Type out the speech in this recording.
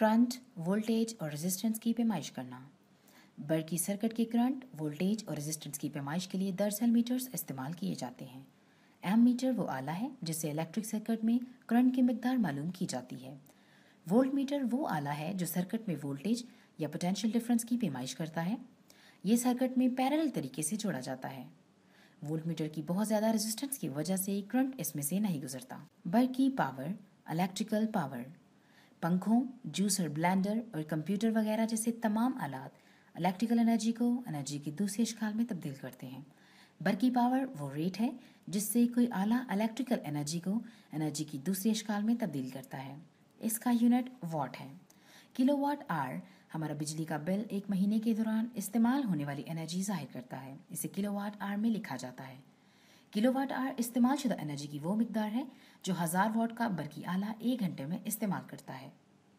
current voltage और resistance की पेमाइश करना बड़की सर्किट के करंट वोल्टेज और रेजिस्टेंस की पेमाइश के लिए दरअसल मीटर्स इस्तेमाल किए जाते हैं एम मीटर वो आला है जिससे इलेक्ट्रिक सर्किट में करंट की मकदार मालूम की जाती है वोल्ट मीटर वो आला है जो सर्किट में वोल्टेज या पोटेंशियल डिफरेंस की पेमाइश करता है ये सर्किट में पैरल तरीके से जोड़ा जाता है वोल्ट मीटर की बहुत ज़्यादा रेजिस्टेंस की वजह से करंट इसमें से नहीं गुजरता बल्कि पावर इलेक्ट्रिकल पावर पंखों जूसर ब्लेंडर और कंप्यूटर वगैरह जैसे तमाम आलात इलेक्ट्रिकल एनर्जी को एनर्जी के दूसरे शकाल में तब्दील करते हैं बरकी पावर वो रेट है जिससे कोई आला इलेक्ट्रिकल एनर्जी को एनर्जी की दूसरे शकाल में तब्दील करता है इसका यूनिट वॉट है किलो वाट आर हमारा बिजली का बिल एक महीने के दौरान इस्तेमाल होने वाली एनर्जी जाहिर करता है इसे किलो वाट आर में लिखा जाता है किलोवाट आर इस्तेमाल शुदा एनर्जी की वो मकदार है जो हज़ार वाट का बरकी आला एक घंटे में इस्तेमाल करता है